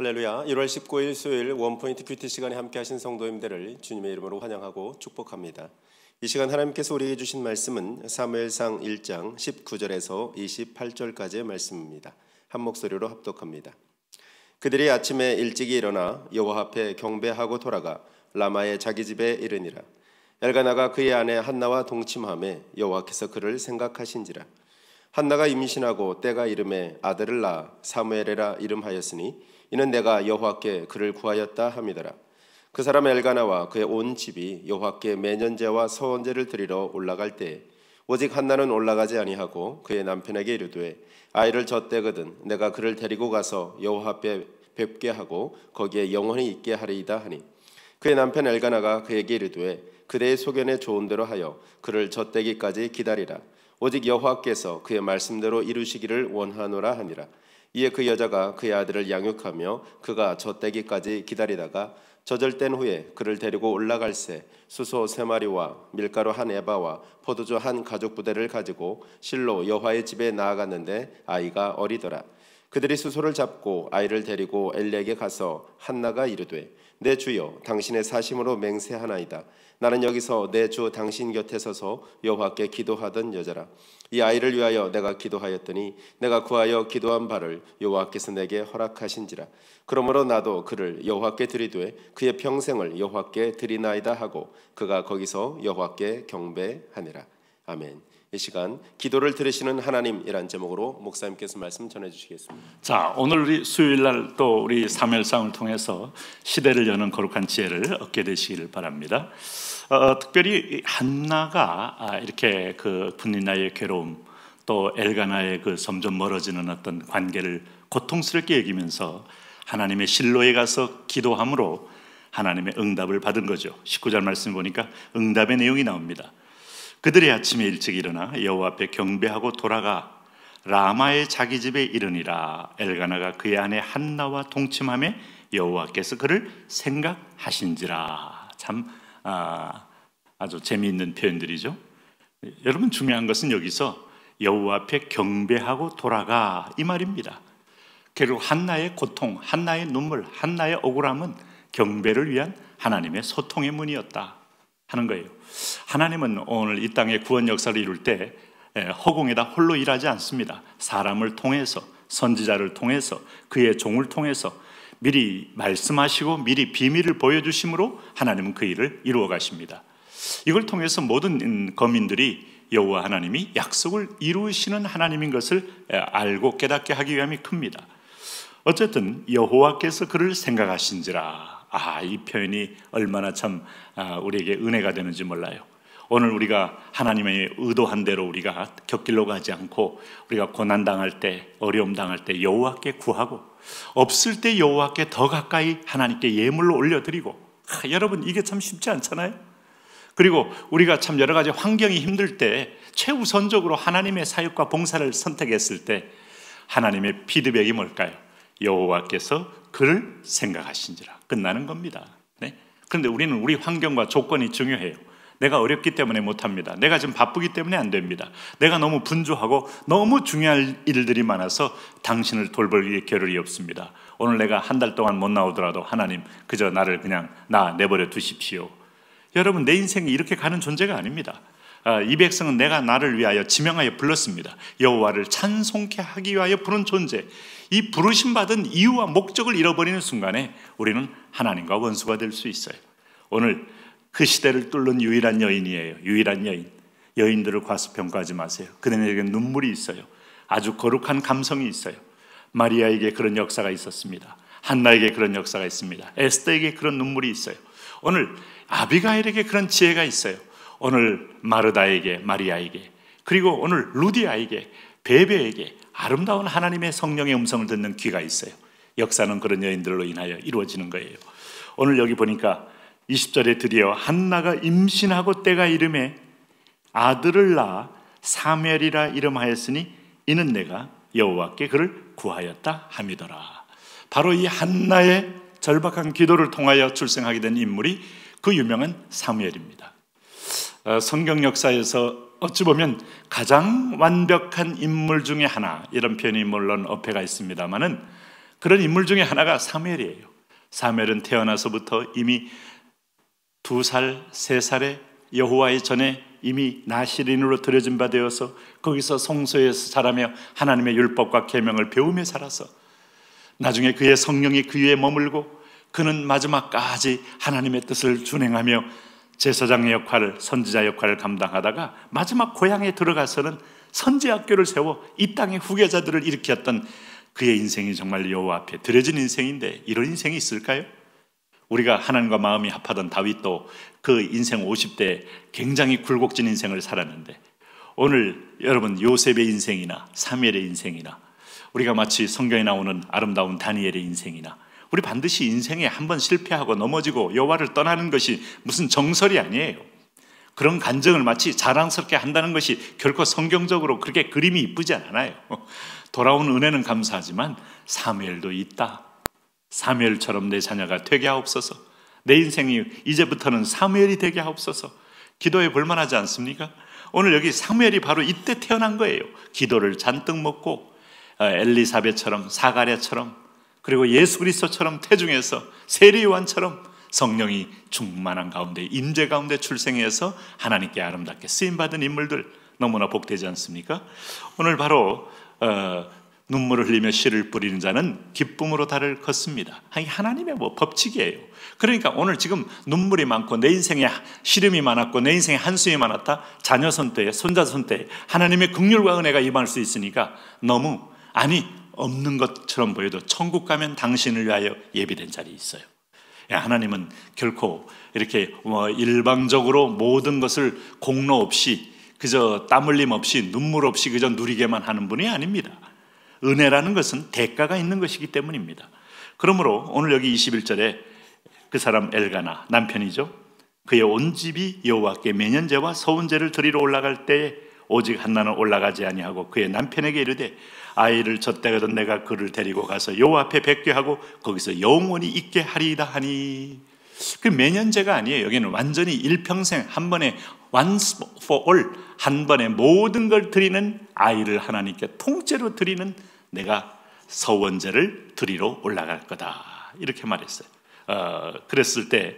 할렐루야. 1월 19일 수요일 원포인트 큐티 시간에 함께 하신 성도님들을 주님의 이름으로 환영하고 축복합니다. 이 시간 하나님께서 우리에게 주신 말씀은 사무엘상 1장 19절에서 28절까지의 말씀입니다. 한 목소리로 합독합니다. 그들이 아침에 일찍 일어나 여호와 앞에 경배하고 돌아가 라마의 자기 집에 이르니라. 엘가나가 그의 아내 한나와 동침함에 여호와께서 그를 생각하신지라. 한나가 임신하고 때가 이름에 아들을 낳아 사무엘에라 이름하였으니 이는 내가 여호와께 그를 구하였다 함이더라. 그 사람 엘가나와 그의 온 집이 여호와께 매년제와 서원제를 드리러 올라갈 때에 오직 한나는 올라가지 아니하고 그의 남편에게 이르되 아이를 젖대거든 내가 그를 데리고 가서 여호와 앞에 뵙게 하고 거기에 영원히 있게 하리이다 하니 그의 남편 엘가나가 그에게 이르되 그대의 소견에 좋은 대로 하여 그를 젖대기까지 기다리라 오직 여호와께서 그의 말씀대로 이루시기를 원하노라 하니라 이에 그 여자가 그의 아들을 양육하며 그가 젖대기까지 기다리다가 젖을 뗀 후에 그를 데리고 올라갈새 수소 세 마리와 밀가루 한 에바와 포도주 한 가죽 부대를 가지고 실로 여호와의 집에 나아갔는데 아이가 어리더라. 그들이 수소를 잡고 아이를 데리고 엘리에게 가서 한나가 이르되 내 주여 당신의 사심으로 맹세하나이다. 나는 여기서 내 주 당신 곁에 서서 여호와께 기도하던 여자라. 이 아이를 위하여 내가 기도하였더니 내가 구하여 기도한 바를 여호와께서 내게 허락하신지라. 그러므로 나도 그를 여호와께 드리되 그의 평생을 여호와께 드리나이다 하고 그가 거기서 여호와께 경배하니라. 아멘. 이 시간 기도를 들으시는 하나님이란 제목으로 목사님께서 말씀 전해 주시겠습니다. 자, 오늘 우리 수요일 날 또 우리 삼일상을 통해서 시대를 여는 거룩한 지혜를 얻게 되시기를 바랍니다. 어, 어 특별히 한나가 아, 이렇게 그 분리나의 괴로움 또 엘가나의 그 점점 멀어지는 어떤 관계를 고통스럽게 여기면서 하나님의 실로에 가서 기도함으로 하나님의 응답을 받은 거죠. 19절 말씀 보니까 응답의 내용이 나옵니다. 그들이 아침에 일찍 일어나 여호와 앞에 경배하고 돌아가 라마의 자기 집에 이르니라 엘가나가 그의 아내 한나와 동침함에 여호와께서 그를 생각하신지라 참 아, 아주 재미있는 표현들이죠. 여러분 중요한 것은 여기서 여호와 앞에 경배하고 돌아가 이 말입니다. 결국 한나의 고통, 한나의 눈물, 한나의 억울함은 경배를 위한 하나님의 소통의 문이었다. 하는 거예요. 하나님은 오늘 이 땅의 구원 역사를 이룰 때 허공에다 홀로 일하지 않습니다. 사람을 통해서 선지자를 통해서 그의 종을 통해서 미리 말씀하시고 미리 비밀을 보여주심으로 하나님은 그 일을 이루어 가십니다. 이걸 통해서 모든 음, 거민들이 여호와 하나님이 약속을 이루시는 하나님인 것을 알고 깨닫게 하기 위함이 큽니다. 어쨌든 여호와께서 그를 생각하신지라 아, 이 표현이 얼마나 참 아, 우리에게 은혜가 되는지 몰라요. 오늘 우리가 하나님의 의도한 대로 우리가 곁길로 하지 않고 우리가 고난 당할 때, 어려움 당할 때 여호와께 구하고 없을 때 여호와께 더 가까이 하나님께 예물로 올려드리고 아, 여러분 이게 참 쉽지 않잖아요. 그리고 우리가 참 여러 가지 환경이 힘들 때 최우선적으로 하나님의 사역과 봉사를 선택했을 때 하나님의 피드백이 뭘까요? 여호와께서 그를 생각하신지라 끝나는 겁니다. 네? 그런데 우리는 우리 환경과 조건이 중요해요. 내가 어렵기 때문에 못합니다. 내가 지금 바쁘기 때문에 안 됩니다. 내가 너무 분주하고 너무 중요한 일들이 많아서 당신을 돌볼 겨를이 없습니다. 오늘 내가 한 달 동안 못 나오더라도 하나님 그저 나를 그냥 나 내버려 두십시오. 여러분 내 인생이 이렇게 가는 존재가 아닙니다. 아, 이 백성은 내가 나를 위하여 지명하여 불렀습니다. 여호와를 찬송케 하기 위하여 부른 존재. 이 부르심 받은 이유와 목적을 잃어버리는 순간에 우리는 하나님과 원수가 될 수 있어요. 오늘 그 시대를 뚫는 유일한 여인이에요. 유일한 여인. 여인들을 과수평가하지 마세요. 그들에게 눈물이 있어요. 아주 거룩한 감성이 있어요. 마리아에게 그런 역사가 있었습니다. 한나에게 그런 역사가 있습니다. 에스더에게 그런 눈물이 있어요. 오늘 아비가일에게 그런 지혜가 있어요. 오늘 마르다에게 마리아에게 그리고 오늘 루디아에게 베베에게 아름다운 하나님의 성령의 음성을 듣는 귀가 있어요. 역사는 그런 여인들로 인하여 이루어지는 거예요. 오늘 여기 보니까 20절에 드디어 한나가 임신하고 때가 이름에 아들을 낳아 사멸이라 이름하였으니 이는 내가 여호와께 그를 구하였다 함이더라. 바로 이 한나의 절박한 기도를 통하여 출생하게 된 인물이 그 유명한 사무엘입니다. 어, 성경 역사에서 어찌 보면 가장 완벽한 인물 중의 하나 이런 표현이 물론 어폐가 있습니다만은 그런 인물 중의 하나가 사무엘이에요. 사무엘은 태어나서부터 이미 두 살, 세 살에 여호와의 전에 이미 나시린으로 들여진 바 되어서 거기서 성소에서 자라며 하나님의 율법과 계명을 배우며 살아서 나중에 그의 성령이 그 위에 머물고 그는 마지막까지 하나님의 뜻을 준행하며 제사장의 역할을 선지자 역할을 감당하다가 마지막 고향에 들어가서는 선지 학교를 세워 이 땅의 후계자들을 일으켰던 그의 인생이 정말 여호와 앞에 드려진 인생인데 이런 인생이 있을까요? 우리가 하나님과 마음이 합하던 다윗도 그 인생 50대 굉장히 굴곡진 인생을 살았는데 오늘 여러분 요셉의 인생이나 사무엘의 인생이나 우리가 마치 성경에 나오는 아름다운 다니엘의 인생이나 우리 반드시 인생에 한 번 실패하고 넘어지고 여호와를 떠나는 것이 무슨 정설이 아니에요. 그런 간증을 마치 자랑스럽게 한다는 것이 결코 성경적으로 그렇게 그림이 이쁘지 않아요. 돌아온 은혜는 감사하지만 사무엘도 있다. 사무엘처럼 내 자녀가 되게 하옵소서. 내 인생이 이제부터는 사무엘이 되게 하옵소서. 기도해 볼만하지 않습니까? 오늘 여기 사무엘이 바로 이때 태어난 거예요. 기도를 잔뜩 먹고 어, 엘리사베처럼 사가랴처럼 그리고 예수 그리스도처럼 태중에서 세리 요한처럼 성령이 충만한 가운데 임재 가운데 출생해서 하나님께 아름답게 쓰임 받은 인물들 너무나 복되지 않습니까? 오늘 바로 어, 눈물을 흘리며 씨를 뿌리는 자는 기쁨으로 달을 걷습니다. 아니 하나님의 뭐 법칙이에요. 그러니까 오늘 지금 눈물이 많고 내 인생에 시름이 많았고 내 인생에 한숨이 많았다. 자녀 손때, 손자 손때 하나님의 긍휼과 은혜가 임할 수 있으니까 너무 아니 없는 것처럼 보여도 천국 가면 당신을 위하여 예비된 자리 있어요. 예, 하나님은 결코 이렇게 뭐 일방적으로 모든 것을 공로 없이 그저 땀 흘림 없이 눈물 없이 그저 누리게만 하는 분이 아닙니다. 은혜라는 것은 대가가 있는 것이기 때문입니다. 그러므로 오늘 여기 21절에 그 사람 엘가나 남편이죠. 그의 온 집이 여호와께 매년제와 서원제를 드리러 올라갈 때에 오직 한나는 올라가지 아니하고 그의 남편에게 이르되 아이를 젖대거든 내가 그를 데리고 가서 요 앞에 백교하고 거기서 영원히 있게 하리이다 하니 그 매년제가 아니에요. 여기는 완전히 일평생 한 번에 once for all 한 번에 모든 걸 드리는 아이를 하나님께 통째로 드리는 내가 서원제를 드리러 올라갈 거다 이렇게 말했어요. 어, 그랬을 때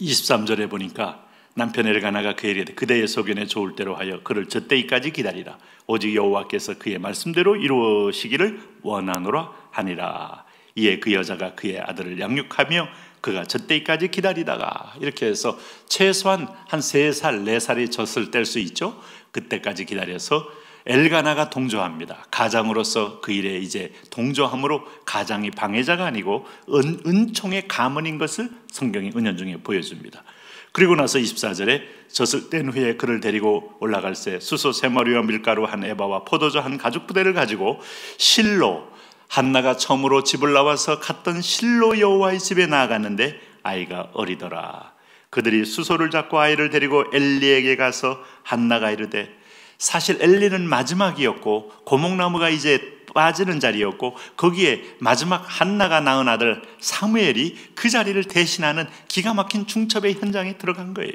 23절에 보니까 남편의 가나가 그에게 그대의 소견에 좋을 대로 하여 그를 저때까지 기다리라 오직 여호와께서 그의 말씀대로 이루어시기를 원하노라 하니라 이에 그 여자가 그의 아들을 양육하며 그가 저때까지 기다리다가 이렇게 해서 최소한 한 세 살 네살이 졌을 때일 수 있죠 그때까지 기다려서 엘가나가 동조합니다. 가장으로서 그 일에 이제 동조함으로 가장이 방해자가 아니고 은, 은총의 가문인 것을 성경이 은연중에 보여줍니다. 그리고 나서 24절에 젖을 뗀 후에 그를 데리고 올라갈 새 수소 세 마리와 밀가루 한 에바와 포도주 한 가죽 부대를 가지고 실로 한나가 처음으로 집을 나와서 갔던 실로 여호와의 집에 나아갔는데 아이가 어리더라. 그들이 수소를 잡고 아이를 데리고 엘리에게 가서 한나가 이르되 사실 엘리는 마지막이었고 고목나무가 이제 빠지는 자리였고 거기에 마지막 한나가 낳은 아들 사무엘이 그 자리를 대신하는 기가 막힌 중첩의 현장에 들어간 거예요.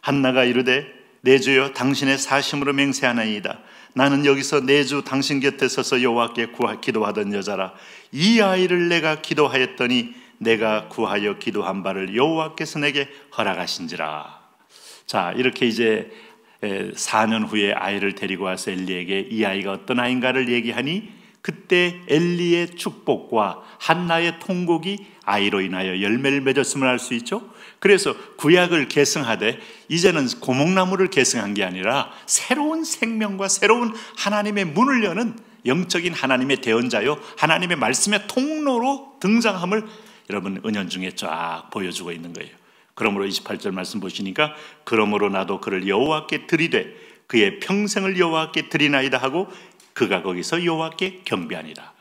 한나가 이르되 내 주여 당신의 사심으로 맹세하나이다. 나는 여기서 내 주 당신 곁에 서서 여호와께 구하 기도하던 여자라 이 아이를 내가 기도하였더니 내가 구하여 기도한 바를 여호와께서 내게 허락하신지라. 자, 이렇게 이제 4년 후에 아이를 데리고 와서 엘리에게 이 아이가 어떤 아이인가를 얘기하니 그때 엘리의 축복과 한나의 통곡이 아이로 인하여 열매를 맺었음을 알 수 있죠. 그래서 구약을 계승하되 이제는 고목나무를 계승한 게 아니라 새로운 생명과 새로운 하나님의 문을 여는 영적인 하나님의 대언자요 하나님의 말씀의 통로로 등장함을 여러분 은연중에 쫙 보여주고 있는 거예요. 그러므로 28절 말씀 보시니까 그러므로 나도 그를 여호와께 드리되 그의 평생을 여호와께 드리나이다 하고 그가 거기서 여호와께 경배하니라.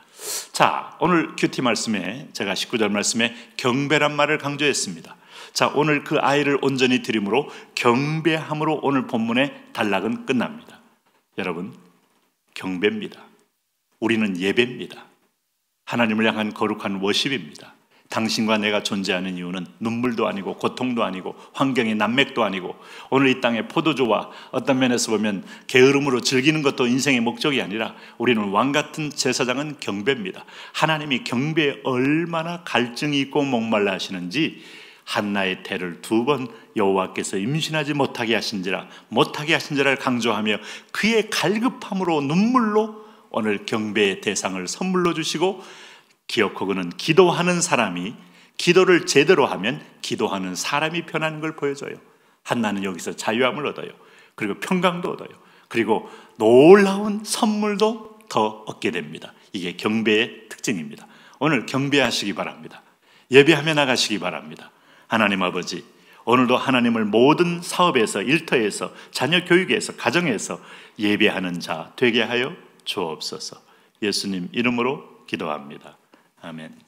자, 오늘 큐티 말씀에 제가 19절 말씀에 경배란 말을 강조했습니다. 자, 오늘 그 아이를 온전히 드림으로 경배함으로 오늘 본문의 단락은 끝납니다. 여러분, 경배입니다. 우리는 예배입니다. 하나님을 향한 거룩한 워십입니다. 당신과 내가 존재하는 이유는 눈물도 아니고 고통도 아니고 환경의 난맥도 아니고 오늘 이 땅의 포도주와 어떤 면에서 보면 게으름으로 즐기는 것도 인생의 목적이 아니라 우리는 왕 같은 제사장은 경배입니다. 하나님이 경배에 얼마나 갈증이 있고 목말라 하시는지 한나의 태를 두 번 여호와께서 임신하지 못하게 하신지라 못하게 하신지라를 강조하며 그의 갈급함으로 눈물로 오늘 경배의 대상을 선물로 주시고 기억하고는 기도하는 사람이 기도를 제대로 하면 기도하는 사람이 변하는 걸 보여줘요. 한나는 여기서 자유함을 얻어요. 그리고 평강도 얻어요. 그리고 놀라운 선물도 더 얻게 됩니다. 이게 경배의 특징입니다. 오늘 경배하시기 바랍니다. 예배하며 나가시기 바랍니다. 하나님 아버지, 오늘도 하나님을 모든 사업에서, 일터에서, 자녀 교육에서, 가정에서 예배하는 자 되게 하여 주옵소서. 예수님 이름으로 기도합니다. 아멘.